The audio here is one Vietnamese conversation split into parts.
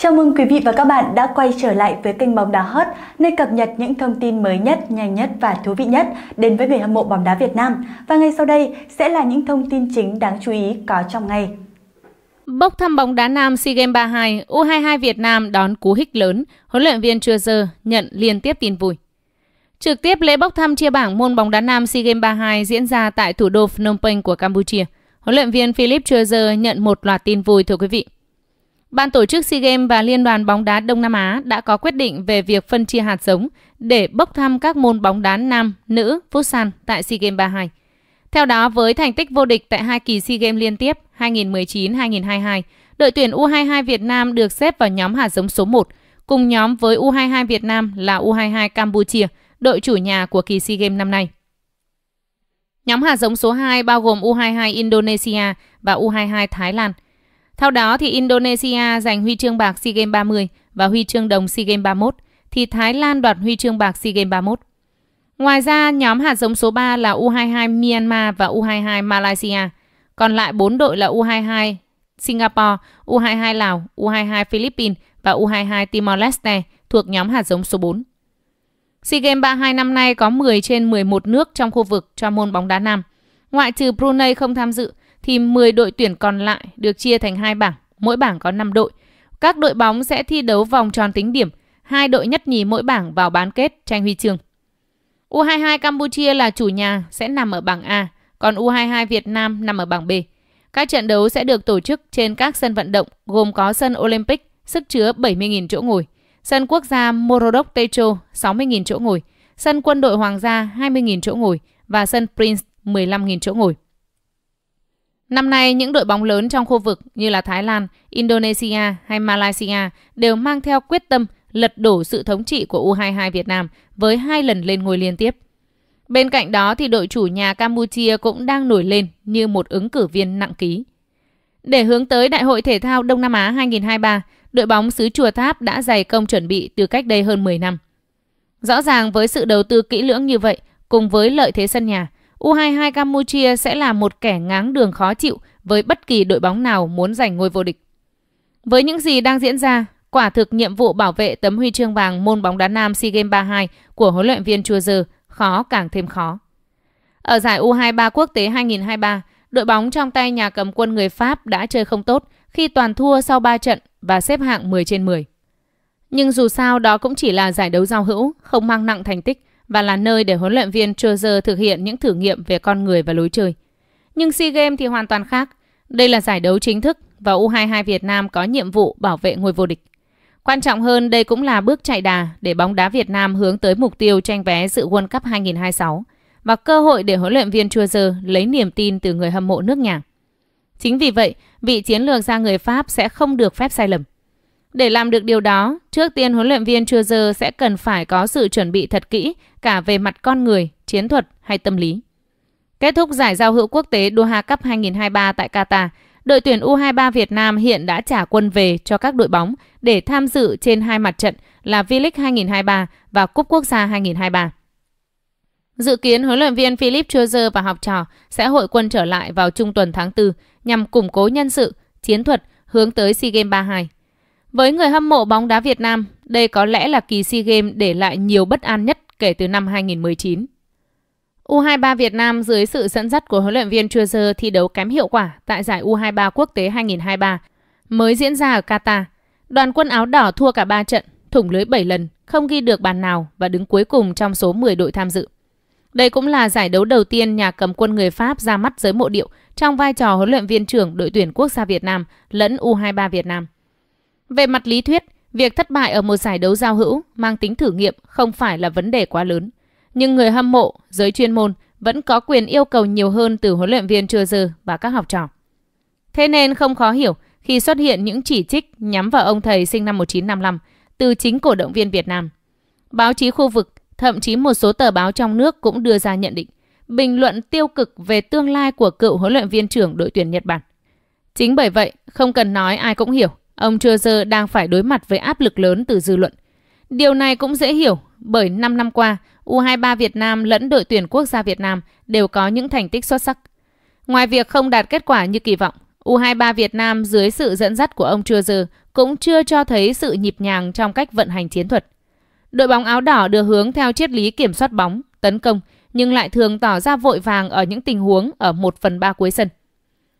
Chào mừng quý vị và các bạn đã quay trở lại với kênh bóng đá hot, nơi cập nhật những thông tin mới nhất, nhanh nhất và thú vị nhất đến với người hâm mộ bóng đá Việt Nam. Và ngay sau đây sẽ là những thông tin chính đáng chú ý có trong ngày. Bốc thăm bóng đá nam SEA Games 32, U22 Việt Nam đón cú hích lớn, huấn luyện viên Trưa Dơ nhận liên tiếp tin vui. Trực tiếp lễ bốc thăm chia bảng môn bóng đá nam SEA Games 32 diễn ra tại thủ đô Phnom Penh của Campuchia. Huấn luyện viên Philip Trưa Dơ nhận một loạt tin vui thưa quý vị. Ban tổ chức SEA Games và Liên đoàn bóng đá Đông Nam Á đã có quyết định về việc phân chia hạt giống để bốc thăm các môn bóng đá nam, nữ, futsal tại SEA Games 32. Theo đó, với thành tích vô địch tại hai kỳ SEA Games liên tiếp 2019-2022, đội tuyển U22 Việt Nam được xếp vào nhóm hạt giống số 1, cùng nhóm với U22 Việt Nam là U22 Campuchia, đội chủ nhà của kỳ SEA Games năm nay. Nhóm hạt giống số 2 bao gồm U22 Indonesia và U22 Thái Lan – theo đó, thì Indonesia giành huy chương bạc SEA Games 30 và huy chương đồng SEA Games 31, thì Thái Lan đoạt huy chương bạc SEA Games 31. Ngoài ra, nhóm hạt giống số 3 là U22 Myanmar và U22 Malaysia. Còn lại 4 đội là U22 Singapore, U22 Lào, U22 Philippines và U22 Timor-Leste thuộc nhóm hạt giống số 4. SEA Games 32 năm nay có 10 trên 11 nước trong khu vực cho môn bóng đá nam. Ngoại trừ Brunei không tham dự thì 10 đội tuyển còn lại được chia thành hai bảng, mỗi bảng có 5 đội. Các đội bóng sẽ thi đấu vòng tròn tính điểm, hai đội nhất nhì mỗi bảng vào bán kết tranh huy chương. U22 Campuchia là chủ nhà sẽ nằm ở bảng A, còn U22 Việt Nam nằm ở bảng B. Các trận đấu sẽ được tổ chức trên các sân vận động gồm có sân Olympic sức chứa 70.000 chỗ ngồi, sân quốc gia Morodok Techo 60.000 chỗ ngồi, sân quân đội Hoàng gia 20.000 chỗ ngồi và sân Prince 15.000 chỗ ngồi. Năm nay, những đội bóng lớn trong khu vực như là Thái Lan, Indonesia hay Malaysia đều mang theo quyết tâm lật đổ sự thống trị của U22 Việt Nam với hai lần lên ngôi liên tiếp. Bên cạnh đó thì đội chủ nhà Campuchia cũng đang nổi lên như một ứng cử viên nặng ký. Để hướng tới Đại hội Thể thao Đông Nam Á 2023, đội bóng xứ Chùa Tháp đã dày công chuẩn bị từ cách đây hơn 10 năm. Rõ ràng với sự đầu tư kỹ lưỡng như vậy, cùng với lợi thế sân nhà, U22 Campuchia sẽ là một kẻ ngáng đường khó chịu với bất kỳ đội bóng nào muốn giành ngôi vô địch. Với những gì đang diễn ra, quả thực nhiệm vụ bảo vệ tấm huy chương vàng môn bóng đá nam SEA Games 32 của huấn luyện viên Chua Dư khó càng thêm khó. Ở giải U23 quốc tế 2023, đội bóng trong tay nhà cầm quân người Pháp đã chơi không tốt khi toàn thua sau 3 trận và xếp hạng 10 trên 10. Nhưng dù sao đó cũng chỉ là giải đấu giao hữu, không mang nặng thành tích và là nơi để huấn luyện viên Trozer thực hiện những thử nghiệm về con người và lối chơi. Nhưng SEA Games thì hoàn toàn khác. Đây là giải đấu chính thức và U22 Việt Nam có nhiệm vụ bảo vệ ngôi vô địch. Quan trọng hơn, đây cũng là bước chạy đà để bóng đá Việt Nam hướng tới mục tiêu tranh vé dự World Cup 2026 và cơ hội để huấn luyện viên Trozer lấy niềm tin từ người hâm mộ nước nhà. Chính vì vậy, vị chiến lược gia người Pháp sẽ không được phép sai lầm. Để làm được điều đó, trước tiên huấn luyện viên chưa dơ sẽ cần phải có sự chuẩn bị thật kỹ cả về mặt con người, chiến thuật hay tâm lý. Kết thúc giải giao hữu quốc tế Doha Cup 2023 tại Qatar, đội tuyển U23 Việt Nam hiện đã trả quân về cho các đội bóng để tham dự trên hai mặt trận là V-League 2023 và Cúp Quốc gia 2023. Dự kiến huấn luyện viên Philip Chozer và học trò sẽ hội quân trở lại vào trung tuần tháng 4 nhằm củng cố nhân sự, chiến thuật hướng tới SEA Games 32. Với người hâm mộ bóng đá Việt Nam, đây có lẽ là kỳ SEA Games để lại nhiều bất an nhất kể từ năm 2019. U23 Việt Nam dưới sự dẫn dắt của huấn luyện viên Trezer thi đấu kém hiệu quả tại giải U23 quốc tế 2023 mới diễn ra ở Qatar. Đoàn quân áo đỏ thua cả 3 trận, thủng lưới 7 lần, không ghi được bàn nào và đứng cuối cùng trong số 10 đội tham dự. Đây cũng là giải đấu đầu tiên nhà cầm quân người Pháp ra mắt giới mộ điệu trong vai trò huấn luyện viên trưởng đội tuyển quốc gia Việt Nam lẫn U23 Việt Nam. Về mặt lý thuyết, việc thất bại ở một giải đấu giao hữu mang tính thử nghiệm không phải là vấn đề quá lớn. Nhưng người hâm mộ, giới chuyên môn vẫn có quyền yêu cầu nhiều hơn từ huấn luyện viên chưa giờ và các học trò. Thế nên không khó hiểu khi xuất hiện những chỉ trích nhắm vào ông thầy sinh năm 1955 từ chính cổ động viên Việt Nam. Báo chí khu vực, thậm chí một số tờ báo trong nước cũng đưa ra nhận định, bình luận tiêu cực về tương lai của cựu huấn luyện viên trưởng đội tuyển Nhật Bản. Chính bởi vậy, không cần nói ai cũng hiểu, Ông Trơ đang phải đối mặt với áp lực lớn từ dư luận. Điều này cũng dễ hiểu bởi 5 năm qua, U23 Việt Nam lẫn đội tuyển quốc gia Việt Nam đều có những thành tích xuất sắc. Ngoài việc không đạt kết quả như kỳ vọng, U23 Việt Nam dưới sự dẫn dắt của ông Trưa Dư cũng chưa cho thấy sự nhịp nhàng trong cách vận hành chiến thuật. Đội bóng áo đỏ được hướng theo triết lý kiểm soát bóng, tấn công nhưng lại thường tỏ ra vội vàng ở những tình huống ở 1 phần 3 cuối sân.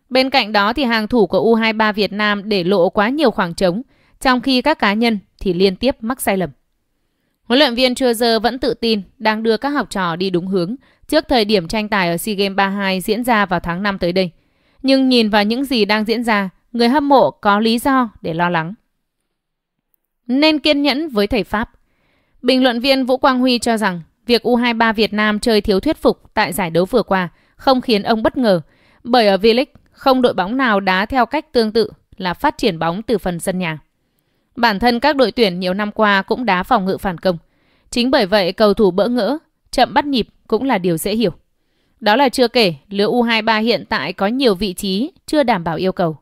Bên cạnh đó thì hàng thủ của U23 Việt Nam để lộ quá nhiều khoảng trống, trong khi các cá nhân thì liên tiếp mắc sai lầm. Huấn luyện viên Trưa Dơ vẫn tự tin đang đưa các học trò đi đúng hướng trước thời điểm tranh tài ở SEA Games 32 diễn ra vào tháng 5 tới đây. Nhưng nhìn vào những gì đang diễn ra, người hâm mộ có lý do để lo lắng. Nên kiên nhẫn với thầy Pháp. Bình luận viên Vũ Quang Huy cho rằng việc U23 Việt Nam chơi thiếu thuyết phục tại giải đấu vừa qua không khiến ông bất ngờ, bởi ở V-League không đội bóng nào đá theo cách tương tự là phát triển bóng từ phần sân nhà. Bản thân các đội tuyển nhiều năm qua cũng đá phòng ngự phản công. Chính bởi vậy cầu thủ bỡ ngỡ, chậm bắt nhịp cũng là điều dễ hiểu. Đó là chưa kể, lứa U23 hiện tại có nhiều vị trí chưa đảm bảo yêu cầu.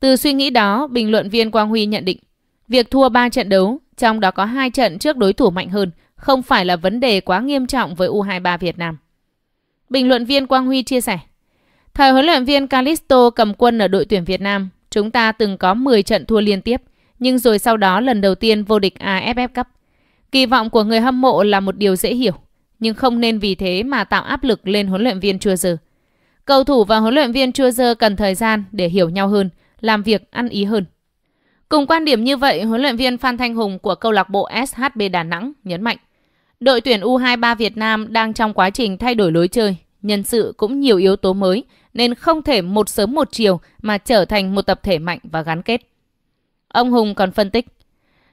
Từ suy nghĩ đó, bình luận viên Quang Huy nhận định, việc thua 3 trận đấu, trong đó có 2 trận trước đối thủ mạnh hơn, không phải là vấn đề quá nghiêm trọng với U23 Việt Nam. Bình luận viên Quang Huy chia sẻ, Thời huấn luyện viên Calisto cầm quân ở đội tuyển Việt Nam, chúng ta từng có 10 trận thua liên tiếp, nhưng rồi sau đó lần đầu tiên vô địch AFF Cup. Kỳ vọng của người hâm mộ là một điều dễ hiểu, nhưng không nên vì thế mà tạo áp lực lên huấn luyện viên chua giờ. Cầu thủ và huấn luyện viên chua giờ cần thời gian để hiểu nhau hơn, làm việc ăn ý hơn. Cùng quan điểm như vậy, huấn luyện viên Phan Thanh Hùng của câu lạc bộ SHB Đà Nẵng nhấn mạnh, đội tuyển U23 Việt Nam đang trong quá trình thay đổi lối chơi, nhân sự cũng nhiều yếu tố mới – nên không thể một sớm một chiều mà trở thành một tập thể mạnh và gắn kết. Ông Hùng còn phân tích,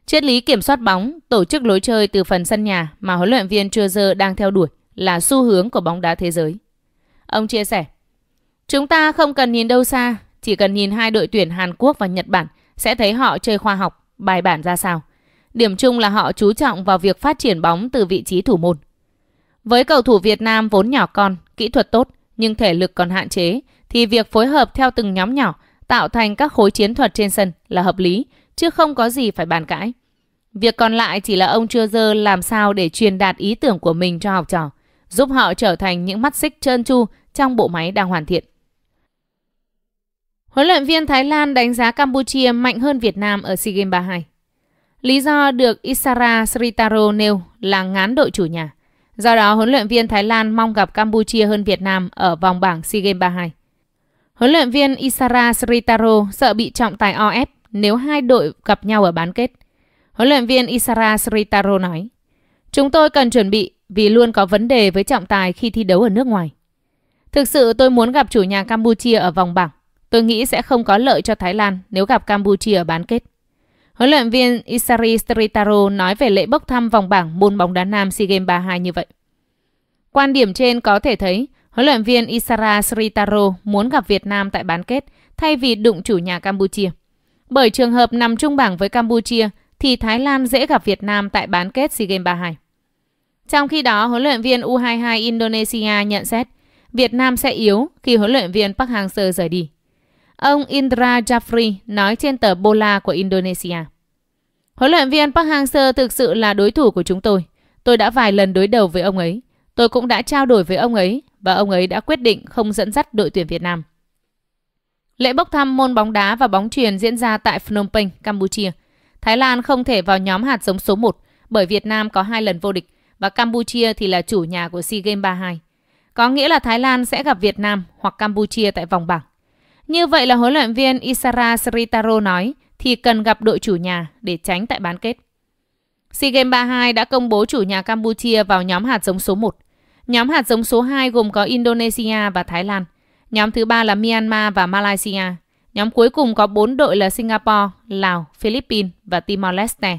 triết lý kiểm soát bóng, tổ chức lối chơi từ phần sân nhà mà huấn luyện viên Trưa đang theo đuổi là xu hướng của bóng đá thế giới. Ông chia sẻ, chúng ta không cần nhìn đâu xa, chỉ cần nhìn hai đội tuyển Hàn Quốc và Nhật Bản sẽ thấy họ chơi khoa học, bài bản ra sao. Điểm chung là họ chú trọng vào việc phát triển bóng từ vị trí thủ môn. Với cầu thủ Việt Nam vốn nhỏ con, kỹ thuật tốt, nhưng thể lực còn hạn chế, thì việc phối hợp theo từng nhóm nhỏ tạo thành các khối chiến thuật trên sân là hợp lý, chứ không có gì phải bàn cãi. Việc còn lại chỉ là ông chưa dơ làm sao để truyền đạt ý tưởng của mình cho học trò, giúp họ trở thành những mắt xích trơn tru trong bộ máy đang hoàn thiện. Huấn luyện viên Thái Lan đánh giá Campuchia mạnh hơn Việt Nam ở SEA Games 32. Lý do được Isara Sritaro nêu là ngán đội chủ nhà – Do đó, huấn luyện viên Thái Lan mong gặp Campuchia hơn Việt Nam ở vòng bảng SEA Games 32. Huấn luyện viên Isara Sritaro sợ bị trọng tài OF nếu hai đội gặp nhau ở bán kết. Huấn luyện viên Isara Sritaro nói, Chúng tôi cần chuẩn bị vì luôn có vấn đề với trọng tài khi thi đấu ở nước ngoài. Thực sự tôi muốn gặp chủ nhà Campuchia ở vòng bảng. Tôi nghĩ sẽ không có lợi cho Thái Lan nếu gặp Campuchia ở bán kết. Huấn luyện viên Isari Stritaro nói về lễ bốc thăm vòng bảng môn bóng đá nam SEA Games 32 như vậy. Quan điểm trên có thể thấy, huấn luyện viên Isara Sritaro muốn gặp Việt Nam tại bán kết thay vì đụng chủ nhà Campuchia. Bởi trường hợp nằm chung bảng với Campuchia thì Thái Lan dễ gặp Việt Nam tại bán kết SEA Games 32. Trong khi đó, huấn luyện viên U22 Indonesia nhận xét Việt Nam sẽ yếu khi huấn luyện viên Park Hang-seo rời đi. Ông Indra Jafri nói trên tờ Bola của Indonesia. Huấn luyện viên Park Hang-seo thực sự là đối thủ của chúng tôi. Tôi đã vài lần đối đầu với ông ấy. Tôi cũng đã trao đổi với ông ấy và ông ấy đã quyết định không dẫn dắt đội tuyển Việt Nam. Lễ bốc thăm môn bóng đá và bóng truyền diễn ra tại Phnom Penh, Campuchia. Thái Lan không thể vào nhóm hạt giống số 1 bởi Việt Nam có hai lần vô địch và Campuchia thì là chủ nhà của SEA Games 32. Có nghĩa là Thái Lan sẽ gặp Việt Nam hoặc Campuchia tại vòng bảng. Như vậy là huấn luyện viên Isara Sritaro nói, thì cần gặp đội chủ nhà để tránh tại bán kết. SEA Games 32 đã công bố chủ nhà Campuchia vào nhóm hạt giống số 1. Nhóm hạt giống số 2 gồm có Indonesia và Thái Lan. Nhóm thứ ba là Myanmar và Malaysia. Nhóm cuối cùng có 4 đội là Singapore, Lào, Philippines và Timor-Leste.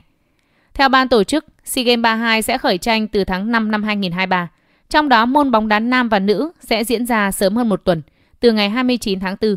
Theo ban tổ chức, SEA Games 32 sẽ khởi tranh từ tháng 5 năm 2023. Trong đó, môn bóng đá nam và nữ sẽ diễn ra sớm hơn một tuần, từ ngày 29 tháng 4.